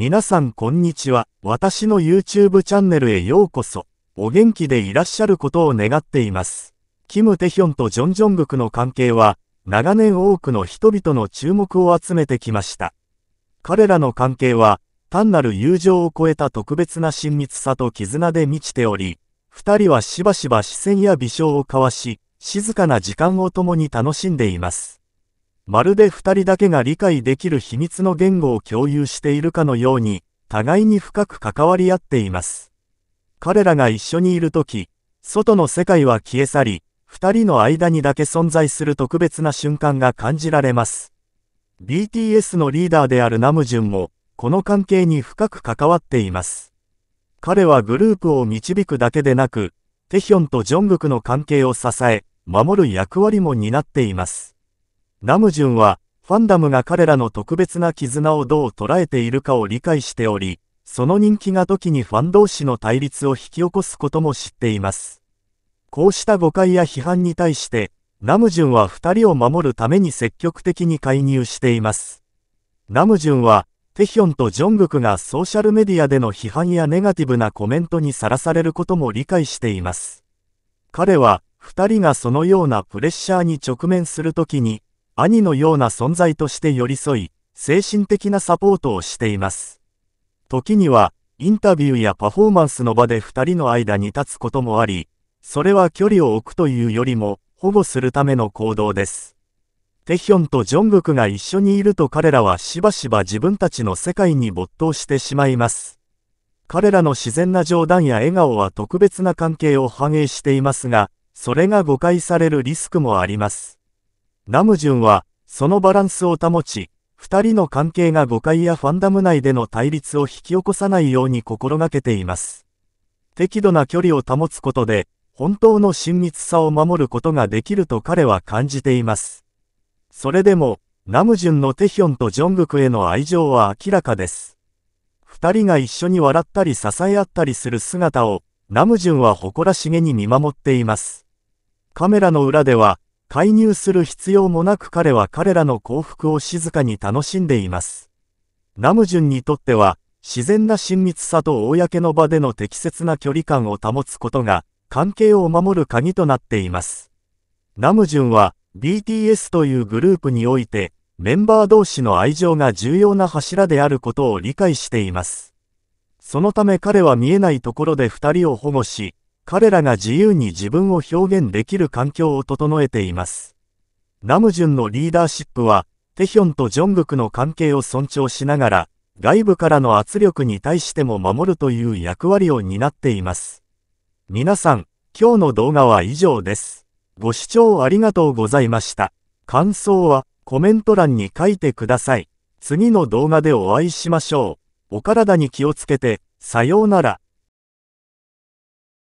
皆さんこんにちは。私の YouTube チャンネルへようこそ。お元気でいらっしゃることを願っています。キム・テヒョンとジョン・ジョングクの関係は、長年多くの人々の注目を集めてきました。彼らの関係は、単なる友情を超えた特別な親密さと絆で満ちており、二人はしばしば視線や微笑を交わし、静かな時間を共に楽しんでいます。まるで二人だけが理解できる秘密の言語を共有しているかのように、互いに深く関わり合っています。彼らが一緒にいるとき、外の世界は消え去り、二人の間にだけ存在する特別な瞬間が感じられます。BTS のリーダーであるナムジュンも、この関係に深く関わっています。彼はグループを導くだけでなく、テヒョンとジョングクの関係を支え、守る役割も担っています。ナムジュンは、ファンダムが彼らの特別な絆をどう捉えているかを理解しており、その人気が時にファン同士の対立を引き起こすことも知っています。こうした誤解や批判に対して、ナムジュンは二人を守るために積極的に介入しています。ナムジュンは、テヒョンとジョングクがソーシャルメディアでの批判やネガティブなコメントにさらされることも理解しています。彼は、二人がそのようなプレッシャーに直面するときに、兄のような存在として寄り添い、精神的なサポートをしています。時には、インタビューやパフォーマンスの場で2人の間に立つこともあり、それは距離を置くというよりも、保護するための行動です。テヒョンとジョングクが一緒にいると彼らはしばしば自分たちの世界に没頭してしまいます。彼らの自然な冗談や笑顔は特別な関係を反映していますが、それが誤解されるリスクもあります。ナムジュンは、そのバランスを保ち、二人の関係が誤解やファンダム内での対立を引き起こさないように心がけています。適度な距離を保つことで、本当の親密さを守ることができると彼は感じています。それでも、ナムジュンのテヒョンとジョングクへの愛情は明らかです。二人が一緒に笑ったり支え合ったりする姿を、ナムジュンは誇らしげに見守っています。カメラの裏では、介入する必要もなく彼は彼らの幸福を静かに楽しんでいます。ナムジュンにとっては、自然な親密さと公の場での適切な距離感を保つことが、関係を守る鍵となっています。ナムジュンは、BTS というグループにおいて、メンバー同士の愛情が重要な柱であることを理解しています。そのため彼は見えないところで2人を保護し、彼らが自由に自分を表現できる環境を整えています。ナムジュンのリーダーシップは、テヒョンとジョングクの関係を尊重しながら、外部からの圧力に対しても守るという役割を担っています。皆さん、今日の動画は以上です。ご視聴ありがとうございました。感想はコメント欄に書いてください。次の動画でお会いしましょう。お体に気をつけて、さようなら。